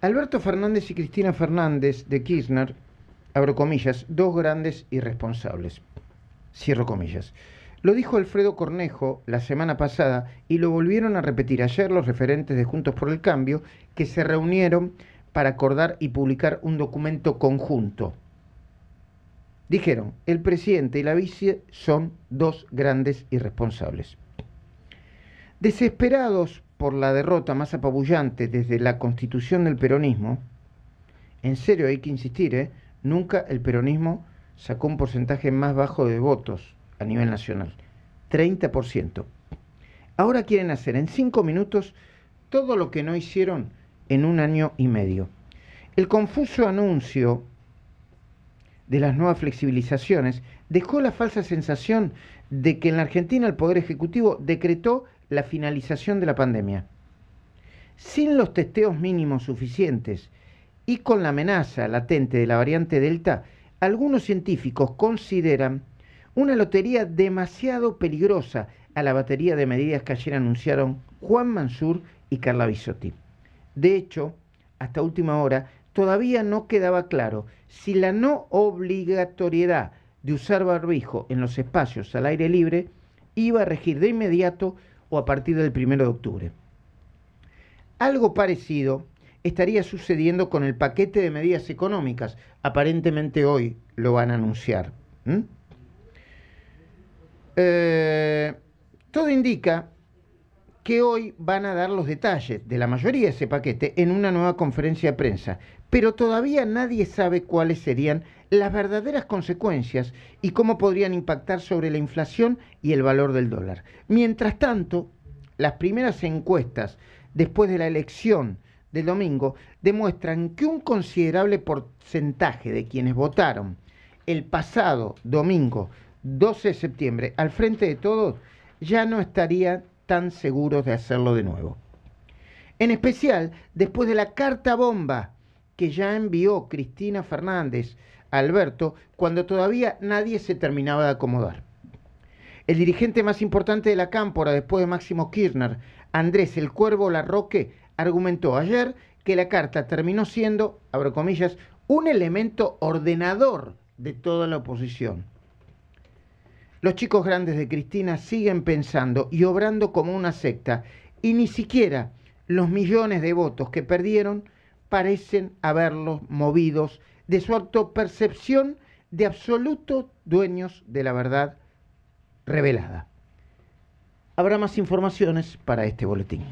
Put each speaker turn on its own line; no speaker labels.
Alberto Fernández y Cristina Fernández de Kirchner, abro comillas, dos grandes irresponsables. Cierro comillas. Lo dijo Alfredo Cornejo la semana pasada y lo volvieron a repetir ayer los referentes de Juntos por el Cambio, que se reunieron para acordar y publicar un documento conjunto. Dijeron, el presidente y la vice son dos grandes irresponsables. Desesperados por la derrota más apabullante desde la constitución del peronismo, en serio hay que insistir, ¿eh? nunca el peronismo sacó un porcentaje más bajo de votos a nivel nacional, 30%. Ahora quieren hacer en cinco minutos todo lo que no hicieron en un año y medio. El confuso anuncio de las nuevas flexibilizaciones dejó la falsa sensación de que en la Argentina el Poder Ejecutivo decretó la finalización de la pandemia. Sin los testeos mínimos suficientes y con la amenaza latente de la variante Delta, algunos científicos consideran una lotería demasiado peligrosa a la batería de medidas que ayer anunciaron Juan Mansur y Carla Bisotti. De hecho, hasta última hora, todavía no quedaba claro si la no obligatoriedad de usar barbijo en los espacios al aire libre iba a regir de inmediato o a partir del 1 de octubre. Algo parecido estaría sucediendo con el paquete de medidas económicas. Aparentemente hoy lo van a anunciar. Eh, todo indica que hoy van a dar los detalles de la mayoría de ese paquete en una nueva conferencia de prensa, pero todavía nadie sabe cuáles serían las verdaderas consecuencias y cómo podrían impactar sobre la inflación y el valor del dólar. Mientras tanto, las primeras encuestas después de la elección del domingo demuestran que un considerable porcentaje de quienes votaron el pasado domingo 12 de septiembre al frente de todos ya no estaría tan seguros de hacerlo de nuevo. En especial después de la carta bomba que ya envió Cristina Fernández a Alberto cuando todavía nadie se terminaba de acomodar. El dirigente más importante de la cámpora después de Máximo Kirchner, Andrés El Cuervo Larroque, argumentó ayer que la carta terminó siendo, abro comillas, un elemento ordenador de toda la oposición los chicos grandes de Cristina siguen pensando y obrando como una secta y ni siquiera los millones de votos que perdieron parecen haberlos movidos de su autopercepción de absolutos dueños de la verdad
revelada.
Habrá más informaciones para este boletín.